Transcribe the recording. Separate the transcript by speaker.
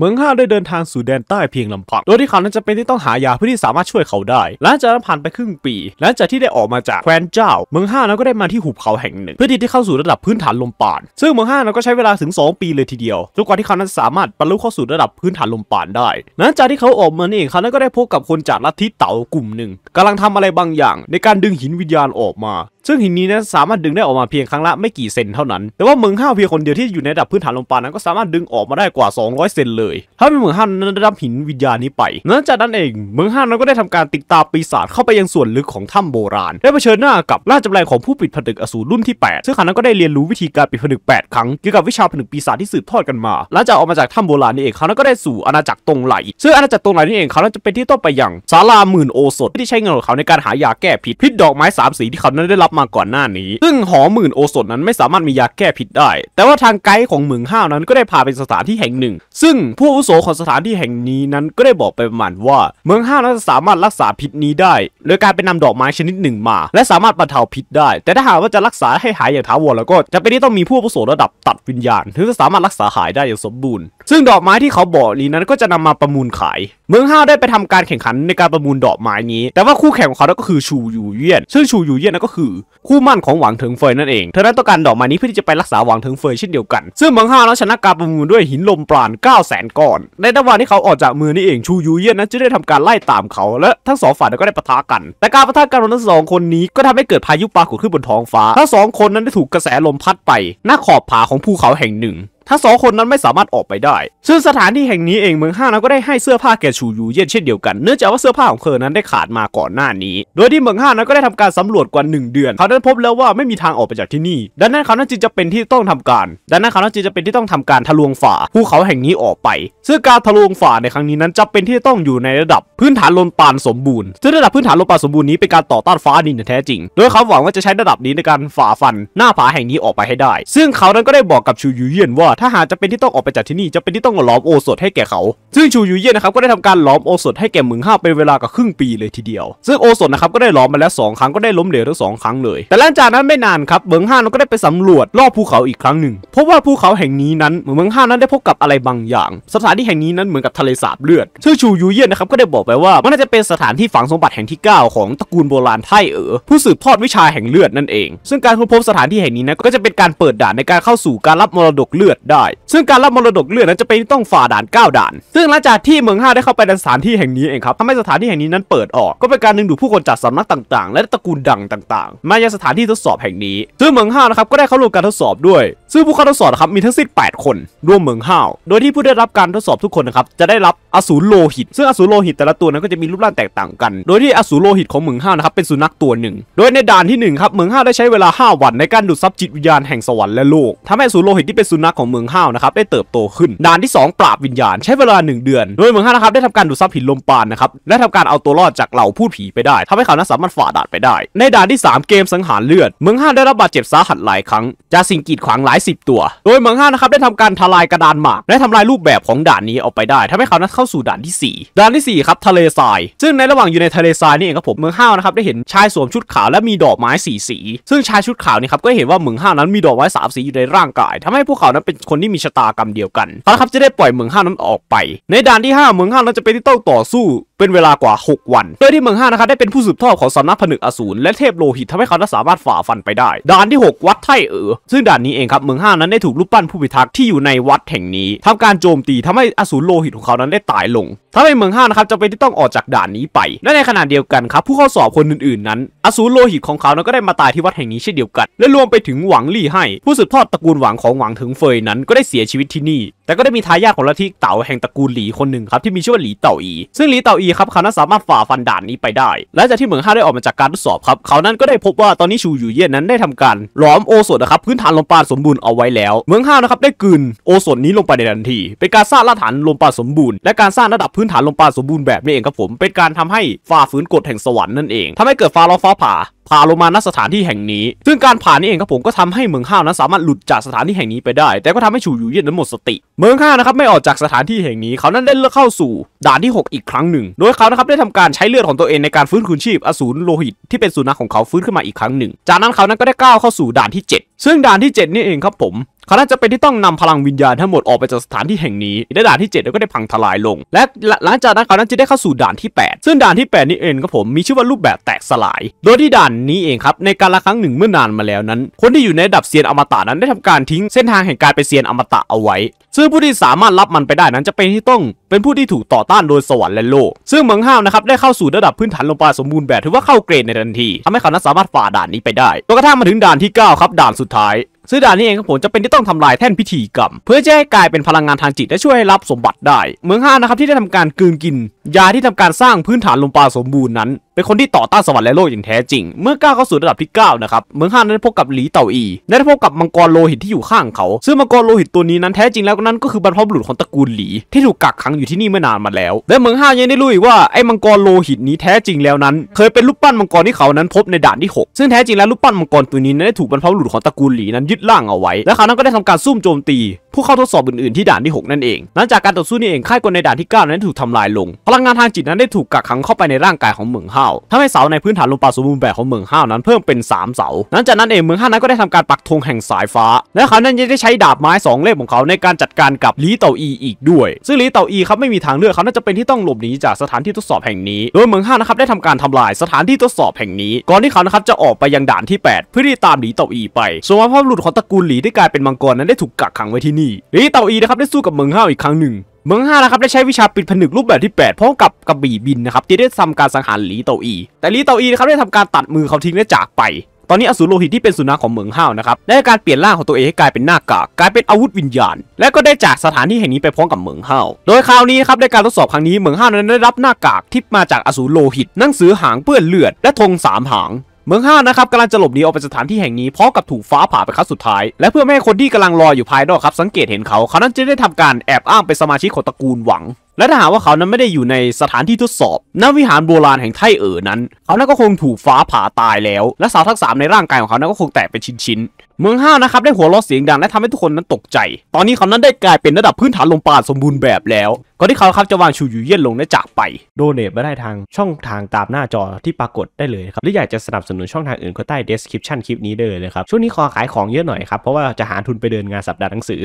Speaker 1: เมืองห้าได้เดินทางสู่แดนใต้เพียงลำพังโดยที่เขานั้นจะเป็นที่ต้องหายาเพื่อที่สามารถช่วยเขาได้ หลังจากนั้นผ่านไปครึ่งปี หลังจากที่ได้ออกมาจากแคว้นเจ้าเมืองห้านั้นก็ได้มาที่หุบเขาแห่งหนึ่ง เพื่อที่จะเข้าสู่ระดับพื้นฐานลมปาน ซึ่งเมืองห้านั้นก็ใช้เวลาถึง 2 ปีเลยทีเดียว จนกว่าที่เขานั้นสามารถบรรลุเข้าสู่ระดับพื้นฐานลมปานได้ หลังจากที่เขาออกมาเองเขานั้นก็ได้พบกับคนจากลัทธิเต๋ากลุ่มหนึ่ง กำลังทำอะไรบางอย่าง ในการดึงหินวิญญาณออกมาซึ่งหินนี้นะสามารถดึงได้ออกมาเพียงครั้งละไม่กี่เซน เท่านั้น แต่ว่าเมืองห้าวเพียงคนเดียวที่อยู่ในระดับพื้นฐานลมปานนั้นก็สามารถดึงออกมาได้กว่า 200 เซนเลย ถ้าเป็นเมืองห้านั้นได้รับหินวิญญาณนี้ไปนั้นจากนั้นเองเมืองห้านั้นก็ได้ทำการติดตามปีศาจเข้าไปยังส่วนลึกของถ้าโบราณได้เผชิญหน้ากับราชจำแรงของผู้ปิดผนึกอสูรรุ่นที่ 8 ซึ่งขณะนั้นก็ได้เรียนรู้วิธีการปิดผนึก8ครั้งเกี่ยวกับวิชาผนึกปีศาจที่สืบทอดกันมา หลังจากออกมาจากถ้ำโบราณนี่เองเขาก็ได้สู่อาณาจักรตรงไหลซึ่งอาณาจักรตรงไหลนี่เองเขาจะเป็นที่ต้องไปยังศาลาหมื่นโอสถที่ใช้เงินของเขาในการหายาแก้พิษพิษดอกไม้3สีที่เขานั้นได้รับับมาก่อนหน้านี้ ซึ่งหอหมื่นโอสถนั้นไม่สามารถมียาแก้ผิดได้ แต่ว่าทางไกด์ของเหมืองห้าวนั้นก็ได้พาไปสถานที่แห่งหนึ่ง ซึ่งผู้อุโสของสถานที่แห่งนี้นั้นก็ได้บอกไปประมาณว่าเมืองห้าวนั้นสามารถรักษาพิษนี้ได้ โดยการไปนำดอกไม้ชนิดหนึ่งมา และสามารถบรรเทาพิษได้ แต่ถ้าหากว่าจะรักษาให้หายอย่างถาวรแล้วก็จะเป็นที่ต้องมีผู้อุโสระดับตัดวิญญาณ ถึงจะสามารถรักษาหายได้อย่างสมบูรณ์ ซึ่งดอกไม้ที่เขาบอกนี้นั้นก็จะนำมาประมูลขาย เมืองห้าวได้ไปทำการแข่งขันในการประมูลดอกไม้นี้ แต่ว่าคู่แข่งของเขาก็คือชูยูเยียนซึ่งชูยูเยียนก็คือคู่มั่นของหวังเถิงเฟยนั่นเอง เธอได้ต้องการดอกไม้นี้เพื่อที่จะไปรักษาหวังเถิงเฟยเช่นเดียวกัน ซึ่งบังฮาแล้วชนะการประมูลด้วยหินลมปราณ9 0 0 0 0ก้อน ในระหว่างที่เขาออกจากมือนี่เองชูยูเยี่ยนนั้นจะได้ทำการไล่ตามเขา และทั้งสองฝ่ายก็ได้ปะทะกัน แต่การปะทะกันของทั้งสองคนนี้ก็ทำให้เกิดพายุปลาขึ้นบนท้องฟ้าทั้งสองคนนั้นได้ถูกกระแสลมพัดไปหน้าขอบผาของภูเขาแห่งหนึ่งทั้งสองคนนั้นไม่สามารถออกไปได้ ซึ่งสถานที่แห่งนี้เองเมืองห้านั้นก็ได้ให้เสื้อผ้าแก่ชูยูเย่นเช่นเดียวกัน เนื่องจากว่าเสื้อผ้าของเธอนั้นได้ขาดมาก่อนหน้านี้ โดยที่เมืองห้านั้นก็ได้ทำการสำรวจกว่า 1 เดือน เขาได้พบแล้วว่าไม่มีทางออกไปจากที่นี่ ดังนั้นเขาจึงจะเป็นที่ต้องทำการ ดังนั้นเขาจึงจะเป็นที่ต้องทำการทะลวงฝาภูเขาแห่งนี้ออกไปซึ่งการทะลวงฝาในครั้งนี้นั้นจะเป็นที่ต้องอยู่ในระดับพื้นฐานลมปานสมบูรณ์ซึ่งระดับพื้นฐานลมปานสมบูรณ์นี้เป็นการต่อต้านฟ้าดินแท้จริง โดยเขาหวังว่าจะใช้ระดับนี้ในการฝ่าฟัน หน้าผาแห่งนี้ออกไปให้ได้ ซึ่งเขานั้นก็ได้บอกกับชูยูเย่นว่าทหารจะเป็นที่ต้องออกไปจากที่นี่จะเป็นที่ต้องล้อมโอสถให้แก่เขาซึ่งชูยูเย่นะครับก็ได้ทำการล้อมโอสถให้แก่เมืองห้าเป็นเวลากว่าครึ่งปีเลยทีเดียว ซึ่งโอสถนะครับก็ได้ล้อมมาแล้ว2ครั้งก็ได้ล้มเหลวทั้งสองครั้งเลย แต่หลังจากนั้นไม่นานครับเมืองห้าก็ได้ไปสำรวจรอบภูเขาอีกครั้งหนึ่งพบว่าภูเขาแห่งนี้นั้นเหมืองห้านั้นได้พบกับอะไรบางอย่าง สถานที่แห่งนี้นั้นเหมือนกับทะเลสาบเลือดซึ่งชูยูเย่นะครับก็ได้บอกไปว่ามันน่าจะเป็นสถานที่ฝังสมบัติแห่งที่ 9 ของตระกูลโบราณไทเอ๋อผู้สืบทอดวิชาแห่งเลือดนั่นเอง ซึ่งการค้นพบสถานที่แห่งนี้นะก็จะเป็นการเปิดด่านในการเข้าสู่การรับมรดกเลือดได้ซึ่งการรับมรดกเลือดนั้นจะเป็นต้องฝ่าด่าน 9ด่าน ซึ่งหลังจากที่เมืองห้าได้เข้าไปในสถานที่แห่งนี้เองครับทำให้สถานที่แห่งนี้นั้นเปิดออก ก็เป็นการดึงดูดผู้คนจากสำนักต่างๆ และตระกูลดังต่าง ๆ มายังสถานที่ทดสอบแห่งนี้ ซึ่งเมืองห้านะครับก็ได้เข้าร่วมการทดสอบด้วยซึ่งผู้เข้าทดสอบครับมีทั้งสิ้น8คนร่วมเมืองห้าวโดยที่ผู้ได้รับการทดสอบทุกคนนะครับจะได้รับอสูรโลหิตซึ่งอสูรโลหิต แต่ละตัวนั้นก็จะมีรูปร่างแตกต่างกัน โดยที่อสูรโลหิตของเมืองห้าวนะครับเป็นสุนัขตัวหนึ่ง โดยในด่านที่1ครับเมืองห้าวได้ใช้เวลา5วัน ในการดูดซับจิตวิญญาณแห่งสวรรค์และโลกทำให้อสูรโลหิตที่เป็นสุนัขของเมืองห้าวนะครับได้เติบโตขึ้นด่านที่2ปราบวิญญาณใช้เวลา1เดือนโดยเมืองห้าวนะครับได้ทำการดูดซับหินลมปานนะครับและทำการเอาตัวรอดจากเหล่าผู้ผีไปได้ทำให้เขานั้นสามารถฝ่าด่านไปได้ ในด่านที่ 3 เกมสังหารเลือดเมืองห้าวได้รับบาดเจ็บสาหัสหลายครั้งจากสิ่งกีดขวางหลายสิบตัวโดยเมืองห้านะครับได้ทำการทลายกระดานหมากและทำลายรูปแบบของด่านนี้ออกไปได้ทำให้เขานั้นเข้าสู่ด่านที่ 4ด่านที่4ครับทะเลทรายซึ่งในระหว่างอยู่ในทะเลทรายนี่เองครับผมเมืองห้านะครับได้เห็นชายสวมชุดขาวและมีดอกไม้สีสีซึ่งชายชุดขาวนี่ครับก็เห็นว่าเมืองห้านั้นมีดอกไม้สามสีอยู่ในร่างกาย ทำให้พวกเขานั้นเป็นคนที่มีชะตากรรมเดียวกันเขาครับจะได้ปล่อยเมืองห้านั้นออกไป ในด่านที่5เมืองห้านั้นจะเป็นที่ต้องต่อสู้เป็นเวลากว่า 6 วัน โดยที่เมืองห้านะคะได้เป็นผู้สืบทอดของสำนักผนึกอสูร และเทพโลหิตทำให้เขาสามารถฝ่าฟันไปได้ด่านที่ 6 วัดไทเอ๋อซึ่งด่านนี้เองครับเมืองห้านั้นได้ถูกรูปปั้นผู้พิทักษ์ที่อยู่ในวัดแห่งนี้ ทำการโจมตีทำให้อสูรโลหิตของเขานั้นได้ตายลงทำให้เมืองห้านะครับจะเป็นที่ต้องออกจากด่านนี้ไป และในขณะเดียวกันครับผู้เข้าสอบคนอื่น ๆ นั้นอสูรโลหิตของเขานั้นก็ได้มาตายที่วัดแห่งนี้เช่นเดียวกันและรวมไปถึงหวังลี่ให้ผู้สืบทอดตระกูลหวังของหวังถึงเฟยนั้นก็ได้เสียชีวิตที่นี่ แต่ก็ได้มีทายาทของลัทธิเต๋าแห่งตระกูลหลีคนหนึ่งครับที่มีชื่อว่าหลีเต๋าอีซึ่งหลีเต๋าอีครับเขานั้นสามารถฝ่าฟันด่านนี้ไปได้ และจากที่เหมืองห้าได้ออกมาจากการทดสอบครับ เขานั้นก็ได้พบว่าตอนนี้ชูอยู่เย่นนั้นได้ทำการหลอมโอสถนะครับพื้นฐานลมปานสมบูรณ์เอาไว้แล้ว เมืองห้านะครับได้กลืนโอสถนี้ลงไปในทันที เป็นการสร้างรากฐานลมปานสมบูรณ์และการสร้างระดับพื้นฐานลมปานสมบูรณ์แบบนี้เองครับผม เป็นการทำให้ฝ่าฝืนกฎแห่งสวรรค์นั่นเองทำให้เกิดฟ้าร้องฟ้าผ่าพาลงมาณสถานที่แห่งนี้ ซึ่งการผ่านนี้เองครับผมก็ทำให้เมืองข้าวนั้นสามารถหลุดจากสถานที่แห่งนี้ไปได้ แต่ก็ทำให้ฉูอยู่เย็นนั้นหมดสติ เมืองข้าวนะครับไม่ออกจากสถานที่แห่งนี้ เขานั้นได้เลือกเข้าสู่ด่านที่ 6 อีกครั้งหนึ่ง โดยเขานะครับได้ทำการใช้เลือดของตัวเองในการฟื้นคืนชีพ อสูรโลหิตที่เป็นสุนัขของเขาฟื้นขึ้นมาอีกครั้งหนึ่ง จากนั้นเขานั้นก็ได้ก้าวเข้าสู่ด่านที่7 ซึ่งด่านที่ 7 นี่เองครับผมเขาน่าจะเป็นที่ต้องนำพลังวิญญาณทั้งหมดออกไปจากสถานที่แห่งนี้และด่านที่ 7 ก็ได้พังทลายลง และหลังจากนั้นเขานั้นจะได้เข้าสู่ด่านที่ 8 ซึ่งด่านที่ 8 นี้เองครับผมมีชื่อว่ารูปแบบแตกสลาย โดยที่ด่านนี้เองครับในการละครั้งหนึ่งเมื่อนานมาแล้วนั้น คนที่อยู่ในดับเซียนอมตะนั้นได้ทำการทิ้งเส้นทางแห่งการไปเซียนอมตะเอาไว้ซึ่งผู้ที่สามารถรับมันไปได้นั้นจะเป็นที่ต้องเป็นผู้ที่ถูกต่อต้านโดยสวรรค์และโลก ซึ่งเมืองห้าวนะครับ ได้เข้าสู่ระดับพื้นฐานลงปลาสมบูรณ์แบบ ถือว่าเข้าเกรดในทันที ทำให้เขานั้นสามารถฝ่าด่านนี้ไปได้จนกระทั่งมาถึงด่านที่ 9 ครับด่านสุดท้าย ซึ่งด่านนี้เองครับผม จะเป็นที่ต้องทำลายแท่นพิธีกรรม เพื่อจะให้กลายเป็นพลังงานทางจิตและช่วยให้รับสมบัติได้เมืองห้านะครับที่ได้ทำการกืนกินยาที่ทำการสร้างพื้นฐานลมปราสมบูรณ์นั้น เป็นคนที่ต่อต้านสวรรค์และโลกอย่างแท้จริง เมื่อก้าวเข้าสู่ระดับที่9นะครับเมืองห้านั้นได้พบกับหลีเต่าอีได้พบกับมังกรโลหิตที่อยู่ข้างเขา ซึ่งมังกรโลหิตตัวนี้นั้นแท้จริงแล้วนั้นก็คือบรรพบุรุษของตระกูลหลี ที่ถูกกักขังอยู่ที่นี่เมื่อนานมาแล้ว และเมืองห้ายังได้รู้อีกว่าไอ้มังกรโลหิตนี้แท้จริงแล้วนั้นเคยเป็นรูปปั้นมังกรที่เขา นั้นพบในด่านที่6ซึ่งแท้จริงแล้วรูปปั้นมังกรตัวนี้นั้นได้ถูกบรรพบุรุษของตระกูลหลีนั้นยึดล่างเอาไว้ และเขานั้นก็ได้ทำการซุ่มโจมตี ผู้เข้าทดสอบอื่น ๆ ที่ด่านที่6นั่นเอง หลังจากการต่อสู้นี่เองค่ายกลในด่านที่ 9 นั้นถูกทำลายลง พลังงานทางจิตนั้นได้ถูกกักขังเข้าไปในร่างกายของเมืองห้าวทำให้เสาในพื้นฐานลมปาสมบูรณ์แบบของเมืองห้าวนั้นเพิ่มเป็น3เสาหลังจากนั้นเองเมืองห้าวนั้นก็ได้ทำการปักธงแห่งสายฟ้า และเขานั้นยังได้ใช้ดาบไม้2เล่มของเขาในการจัดการกับลีเต่าอีอีกด้วยซึ่งลีเต่าอีครับไม่มีทางเลือกเขาน่าจะเป็นที่ต้องหลบหนีจากสถานที่ทดสอบแห่งนี้ โดยเมืองห้านะครับได้ทำการทำลายสถานที่ทดสอบแห่งนี้ ก่อนที่เขานะครับจะออกไปยังด่านที่ 8 เพื่อที่ตามหลีเต่าอีไปส่วนพ่อหลุดของตระกูลหลีได้กลายเป็นมังกรนั้นได้ถูกกักขังไว้ที่นี่ หลีเต่าอีนะครับได้สู้กับเมืองห้าอีกครั้งหนึ่ง เมืองห้านะครับได้ใช้วิชาปิดผนึกรูปแบบที่8พร้อมกับกระบี่บินนะครับที่ได้ทำการสังหารหลีเต่าอี แต่หลีเต่าอีนะครับได้ทำการตัดมือเขาทิ้งและจากไปตอนนี้อสูรโลหิตที่เป็นสุนัขของเหมืองห้าวนะครับได้การเปลี่ยนร่างของตัวเองให้กลายเป็นหน้ากาก กลายเป็นอาวุธวิญญาณ และก็ได้จากสถานที่แห่งนี้ไปพร้อมกับเหมืองห้าวโดยคราวนี้ครับในการทดสอบครั้งนี้เหมืองห้าวนั้นได้รับหน้ากากที่มาจากอสูรโลหิตหนังสือหางเปื้อนเลือดและธงสามหางเมืองห้านะครับกำลังจะหลบหนีออกไปจากสถานที่แห่งนี้พร้อมกับถูกฟ้าผ่าไปครั้งสุดท้ายและเพื่อไม่ให้คนที่กำลังรออยู่ภายนอกครับสังเกตเห็นเขาเขานั้นจะได้ทำการแอบอ้างเป็นสมาชิกของตระกูลหวังและถ้าหากว่าเขานั้นไม่ได้อยู่ในสถานที่ทดสอบณวิหารโบราณแห่งไทเอ๋อนั้น เขานั้นก็คงถูกฟ้าผ่าตายแล้วและสาวทักษมในร่างกายของเขานั้นก็คงแตกเป็นชิ้นๆเมืองห้าวนะครับได้หัวเราะเสียงดังและทำให้ทุกคนนั้นตกใจ ตอนนี้เขานั้นได้กลายเป็นระดับพื้นฐานลมปรานสมบูรณ์แบบแล้วก่อนที่เขาครับจะวางชูอยู่เย็นลงและจากไปโดเนทมาได้ทางช่องทางตามหน้าจอที่ปรากฏได้เลยครับหรืออยากจะสนับสนุนช่องทางอื่นก็ใต้เดสคริปชั o นคลิปนี้ได้เลยนะครับช่วงนี้ขอขายของเยอะหน่อยครับเพราะว่าจะหาทุนไปเดินงานสัปดาห์หนังสือ